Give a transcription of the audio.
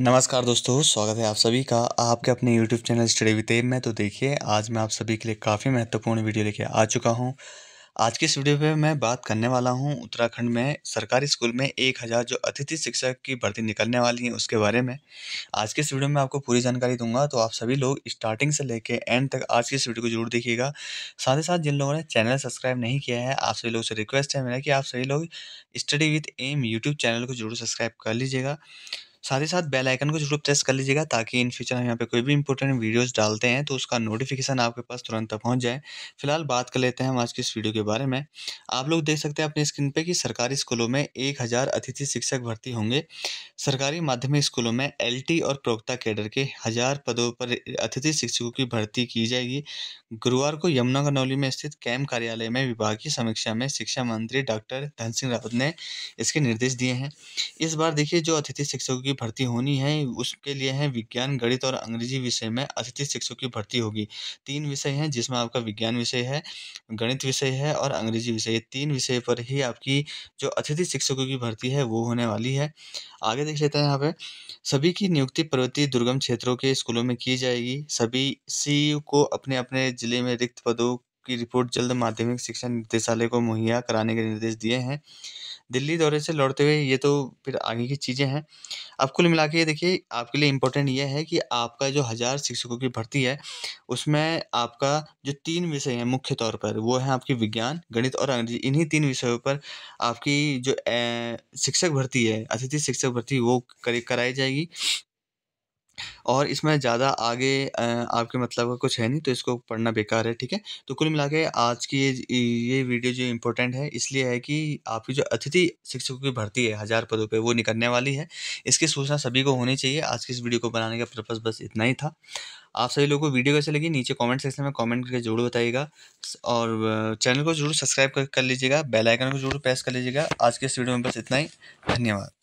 नमस्कार दोस्तों स्वागत है आप सभी का आपके अपने YouTube चैनल स्टडी विद में तो देखिए आज मैं आप सभी के लिए काफ़ी महत्वपूर्ण वीडियो लेके आ चुका हूँ आज की इस वीडियो पे मैं बात करने वाला हूँ उत्तराखंड में सरकारी स्कूल में एक हज़ार जो अतिथि शिक्षक की भर्ती निकलने वाली है उसके बारे में आज के इस वीडियो में आपको पूरी जानकारी दूंगा तो आप सभी लोग स्टार्टिंग से लेकर एंड तक आज की इस वीडियो को जरूर देखिएगा साथ ही साथ जिन लोगों ने चैनल सब्सक्राइब नहीं किया है आप सभी लोगों से रिक्वेस्ट है मेरा कि आप सभी लोग study with M YouTube channel को जरूर सब्सक्राइब कर लीजिएगा साथ ही साथ बेल आइकन को जरूर प्रेस कर लीजिएगा ताकि इन फ्यूचर हम यहाँ पे कोई भी इंपॉर्टेंट वीडियोस डालते हैं तो उसका नोटिफिकेशन आपके पास तुरंत पहुँच जाए फिलहाल बात कर लेते हैं हम आज की इस वीडियो के बारे में आप लोग देख सकते हैं अपने स्क्रीन पर कि सरकारी स्कूलों में एक हजार अतिथि शिक्षक भर्ती होंगे सरकारी माध्यमिक स्कूलों में एल और प्रवक्ता कैडर के हज़ार पदों पर अतिथि शिक्षकों की भर्ती की जाएगी गुरुवार को यमुना कनौली में स्थित कैम्प कार्यालय में विभाग की समीक्षा में शिक्षा मंत्री डॉक्टर धन सिंह रावत ने इसके निर्देश दिए हैं इस बार देखिए जो अतिथि शिक्षकों की की भर्ती होनी है उसके लिए है विज्ञान गणित और अंग्रेजी विषय में अतिथि शिक्षक की भर्ती होगी तीन विषय हैं जिसमें आपका विज्ञान विषय है गणित विषय है और अंग्रेजी विषय तीन विषय पर ही आपकी जो अतिथि शिक्षकों की भर्ती है वो होने वाली है आगे देख लेते हैं यहाँ पे सभी की नियुक्ति प्रवृत्ति दुर्गम क्षेत्रों के स्कूलों में की जाएगी सभी सी को अपने अपने ज़िले में रिक्त पदों की रिपोर्ट जल्द माध्यमिक शिक्षा निदेशालय को मुहैया कराने के निर्देश दिए हैं दिल्ली दौरे से लौटते हुए ये तो फिर आगे की चीज़ें हैं अब कुल मिला के ये देखिए आपके लिए इम्पोर्टेंट ये है कि आपका जो हज़ार शिक्षकों की भर्ती है उसमें आपका जो तीन विषय हैं मुख्य तौर पर वो है आपकी विज्ञान गणित और अंग्रेजी इन्हीं तीन विषयों पर आपकी जो शिक्षक भर्ती है अतिथि शिक्षक भर्ती वो कराई जाएगी और इसमें ज़्यादा आगे आपके मतलब का कुछ है नहीं तो इसको पढ़ना बेकार है ठीक है तो कुल मिला के आज की ये ये वीडियो जो इम्पोर्टेंट है इसलिए है कि आपकी जो अतिथि शिक्षकों की भर्ती है हज़ार पदों पर वो निकलने वाली है इसकी सूचना सभी को होनी चाहिए आज की इस वीडियो को बनाने का पर्पज़ बस इतना ही था आप सभी लोगों को वीडियो कैसे लगी नीचे कमेंट सेक्शन में कमेंट करके जरूर बताइएगा और चैनल को जरूर सब्सक्राइब कर, कर लीजिएगा बेल आइकन को जरूर प्रेस कर लीजिएगा आज के इस वीडियो में बस इतना ही धन्यवाद